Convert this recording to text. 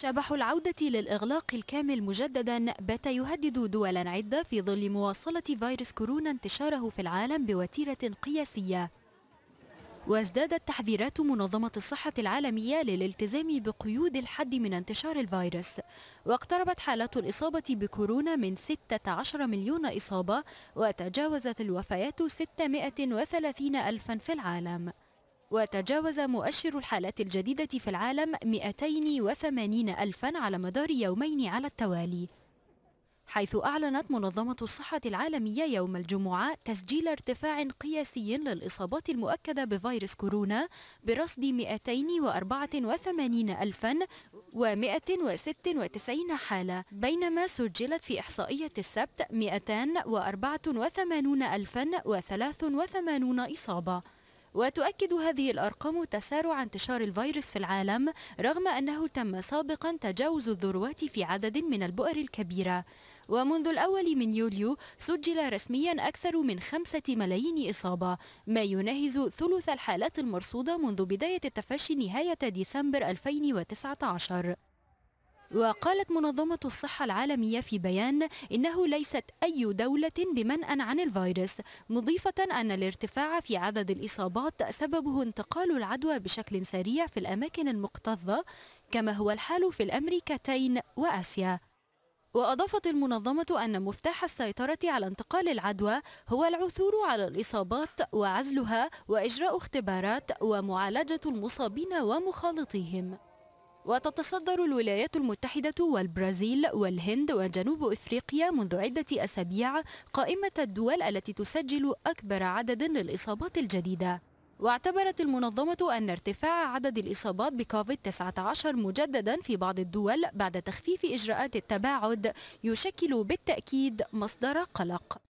شبح العودة للإغلاق الكامل مجددا بات يهدد دولا عدة في ظل مواصلة فيروس كورونا انتشاره في العالم بوتيرة قياسية وازدادت تحذيرات منظمة الصحة العالمية للالتزام بقيود الحد من انتشار الفيروس واقتربت حالات الإصابة بكورونا من 16 مليون إصابة وتجاوزت الوفيات 630 ألفا في العالم وتجاوز مؤشر الحالات الجديدة في العالم 280 ألفا على مدار يومين على التوالي حيث أعلنت منظمة الصحة العالمية يوم الجمعة تسجيل ارتفاع قياسي للإصابات المؤكدة بفيروس كورونا برصد 284 ألفا و196 حالة بينما سجلت في إحصائية السبت 284 ألفا و83 إصابة وتؤكد هذه الأرقام تسارع انتشار الفيروس في العالم رغم أنه تم سابقا تجاوز الذروات في عدد من البؤر الكبيرة ومنذ الأول من يوليو سجل رسميا أكثر من خمسة ملايين إصابة ما يناهز ثلث الحالات المرصودة منذ بداية التفشي نهاية ديسمبر 2019 وقالت منظمة الصحة العالمية في بيان إنه ليست أي دولة بمنأى عن الفيروس مضيفة أن الارتفاع في عدد الإصابات سببه انتقال العدوى بشكل سريع في الأماكن المكتظة كما هو الحال في الأمريكتين وآسيا وأضافت المنظمة أن مفتاح السيطرة على انتقال العدوى هو العثور على الإصابات وعزلها وإجراء اختبارات ومعالجة المصابين ومخالطيهم وتتصدر الولايات المتحدة والبرازيل والهند وجنوب أفريقيا منذ عدة أسابيع قائمة الدول التي تسجل أكبر عدد للإصابات الجديدة واعتبرت المنظمة أن ارتفاع عدد الإصابات بكوفيد-19 مجددا في بعض الدول بعد تخفيف إجراءات التباعد يشكل بالتأكيد مصدر قلق